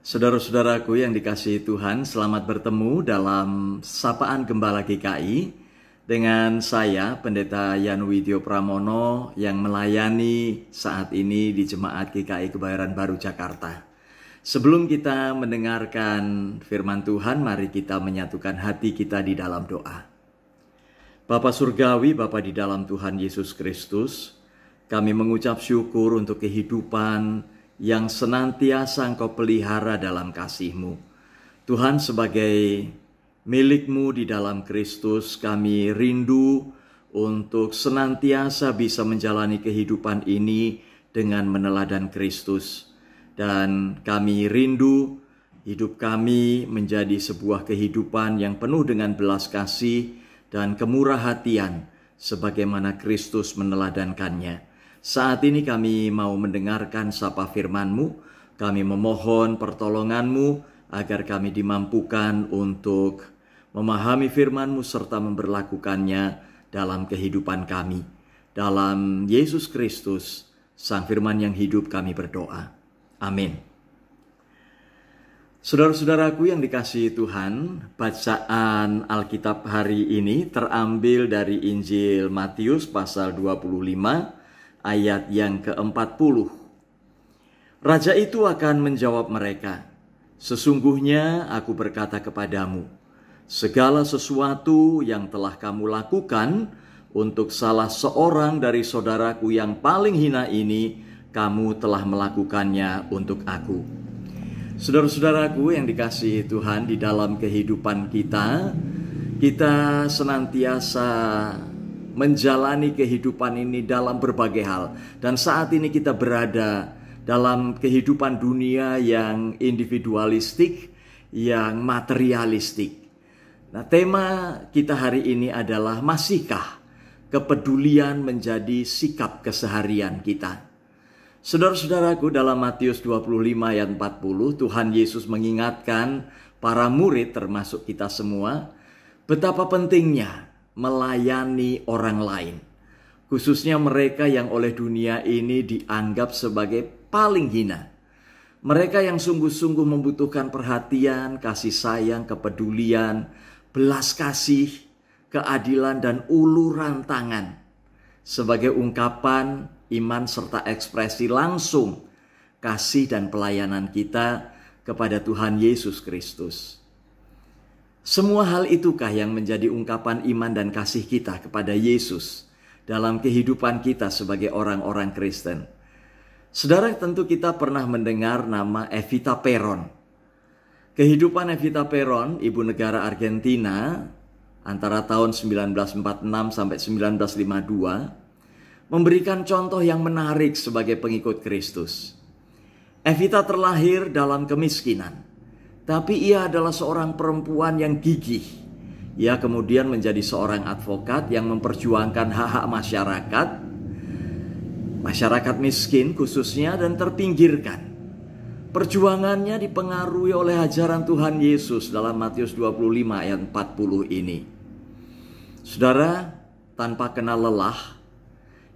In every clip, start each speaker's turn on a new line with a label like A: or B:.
A: Saudara-saudaraku yang dikasihi Tuhan, selamat bertemu dalam Sapaan Gembala GKI dengan saya Pendeta Yan Widyo Pramono yang melayani saat ini di Jemaat GKI Kebayoran Baru Jakarta. Sebelum kita mendengarkan firman Tuhan, mari kita menyatukan hati kita di dalam doa. Bapa Surgawi, Bapa di dalam Tuhan Yesus Kristus, kami mengucap syukur untuk kehidupan, yang senantiasa Engkau pelihara dalam kasihmu, Tuhan sebagai milikmu di dalam Kristus kami rindu untuk senantiasa bisa menjalani kehidupan ini dengan meneladan Kristus. Dan kami rindu hidup kami menjadi sebuah kehidupan yang penuh dengan belas kasih dan kemurah hatian sebagaimana Kristus meneladankannya. Saat ini kami mau mendengarkan sapa firman-Mu, kami memohon pertolongan-Mu agar kami dimampukan untuk memahami firman-Mu serta memperlakukannya dalam kehidupan kami. Dalam Yesus Kristus, Sang Firman yang hidup kami berdoa. Amin. Saudara-saudaraku yang dikasihi Tuhan, bacaan Alkitab hari ini terambil dari Injil Matius pasal 25 ayat yang ke-40. Raja itu akan menjawab mereka, Sesungguhnya aku berkata kepadamu, segala sesuatu yang telah kamu lakukan untuk salah seorang dari saudaraku yang paling hina ini, kamu telah melakukannya untuk aku. Saudara-saudaraku yang dikasihi Tuhan di dalam kehidupan kita, kita senantiasa menjalani kehidupan ini dalam berbagai hal. Dan saat ini kita berada dalam kehidupan dunia yang individualistik, yang materialistik. Nah, tema kita hari ini adalah masihkah kepedulian menjadi sikap keseharian kita. Saudara-saudaraku dalam Matius 25 ayat 40 Tuhan Yesus mengingatkan para murid termasuk kita semua betapa pentingnya melayani orang lain, khususnya mereka yang oleh dunia ini dianggap sebagai paling hina. Mereka yang sungguh-sungguh membutuhkan perhatian, kasih sayang, kepedulian, belas kasih, keadilan, dan uluran tangan sebagai ungkapan iman serta ekspresi langsung kasih dan pelayanan kita kepada Tuhan Yesus Kristus. Semua hal itukah yang menjadi ungkapan iman dan kasih kita kepada Yesus dalam kehidupan kita sebagai orang-orang Kristen? Saudara, tentu kita pernah mendengar nama Evita Peron. Kehidupan Evita Peron, ibu negara Argentina, antara tahun 1946 sampai 1952, memberikan contoh yang menarik sebagai pengikut Kristus. Evita terlahir dalam kemiskinan tapi ia adalah seorang perempuan yang gigih. Ia kemudian menjadi seorang advokat yang memperjuangkan hak-hak masyarakat, masyarakat miskin khususnya dan terpinggirkan. Perjuangannya dipengaruhi oleh ajaran Tuhan Yesus dalam Matius 25 ayat 40 ini. Saudara, tanpa kenal lelah,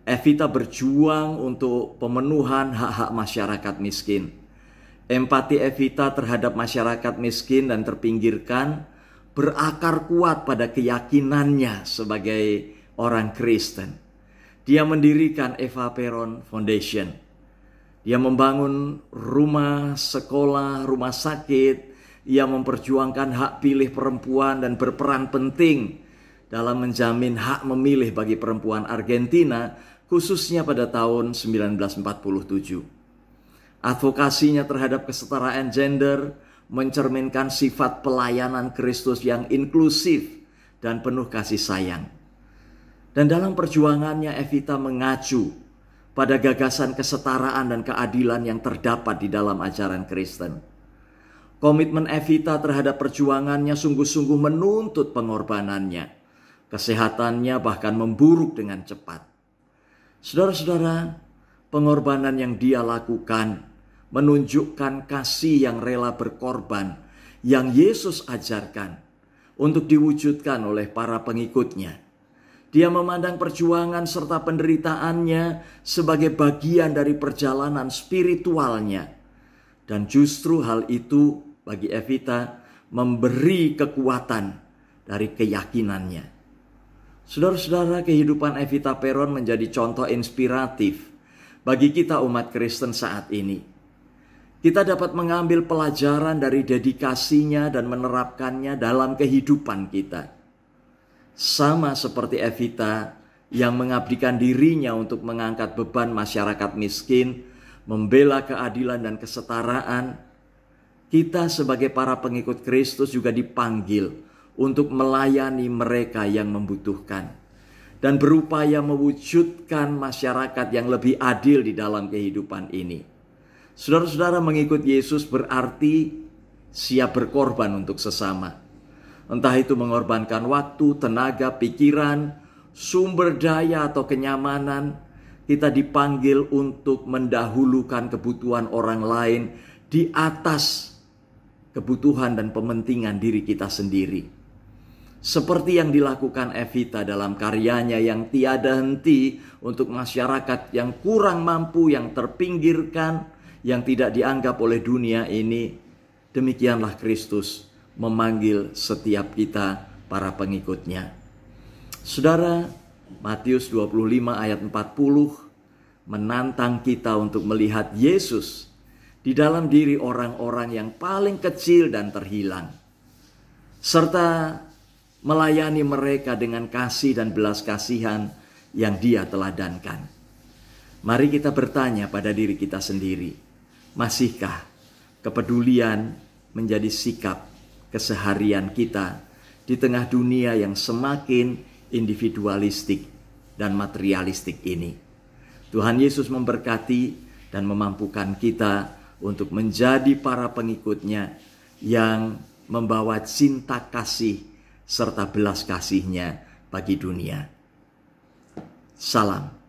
A: Evita berjuang untuk pemenuhan hak-hak masyarakat miskin Empati Evita terhadap masyarakat miskin dan terpinggirkan berakar kuat pada keyakinannya sebagai orang Kristen. Dia mendirikan Eva Peron Foundation. Dia membangun rumah, sekolah, rumah sakit. Ia memperjuangkan hak pilih perempuan dan berperan penting dalam menjamin hak memilih bagi perempuan Argentina khususnya pada tahun 1947. Advokasinya terhadap kesetaraan gender mencerminkan sifat pelayanan Kristus yang inklusif dan penuh kasih sayang. Dan dalam perjuangannya Evita mengacu pada gagasan kesetaraan dan keadilan yang terdapat di dalam ajaran Kristen. Komitmen Evita terhadap perjuangannya sungguh-sungguh menuntut pengorbanannya. Kesehatannya bahkan memburuk dengan cepat. Saudara-saudara, pengorbanan yang dia lakukan menunjukkan kasih yang rela berkorban yang Yesus ajarkan untuk diwujudkan oleh para pengikutnya. Dia memandang perjuangan serta penderitaannya sebagai bagian dari perjalanan spiritualnya. Dan justru hal itu bagi Evita memberi kekuatan dari keyakinannya. Saudara-saudara, kehidupan Evita Peron menjadi contoh inspiratif bagi kita umat Kristen saat ini kita dapat mengambil pelajaran dari dedikasinya dan menerapkannya dalam kehidupan kita. Sama seperti Evita yang mengabdikan dirinya untuk mengangkat beban masyarakat miskin, membela keadilan dan kesetaraan, kita sebagai para pengikut Kristus juga dipanggil untuk melayani mereka yang membutuhkan dan berupaya mewujudkan masyarakat yang lebih adil di dalam kehidupan ini Saudara-saudara mengikut Yesus berarti siap berkorban untuk sesama. Entah itu mengorbankan waktu, tenaga, pikiran, sumber daya atau kenyamanan, kita dipanggil untuk mendahulukan kebutuhan orang lain di atas kebutuhan dan pementingan diri kita sendiri. Seperti yang dilakukan Evita dalam karyanya yang tiada henti untuk masyarakat yang kurang mampu, yang terpinggirkan, yang tidak dianggap oleh dunia ini. Demikianlah Kristus memanggil setiap kita para pengikutnya. Saudara, Matius 25 ayat 40 menantang kita untuk melihat Yesus di dalam diri orang-orang yang paling kecil dan terhilang. Serta melayani mereka dengan kasih dan belas kasihan yang dia teladankan. Mari kita bertanya pada diri kita sendiri Masihkah kepedulian menjadi sikap keseharian kita di tengah dunia yang semakin individualistik dan materialistik ini? Tuhan Yesus memberkati dan memampukan kita untuk menjadi para pengikutnya yang membawa cinta kasih serta belas kasihnya bagi dunia. Salam.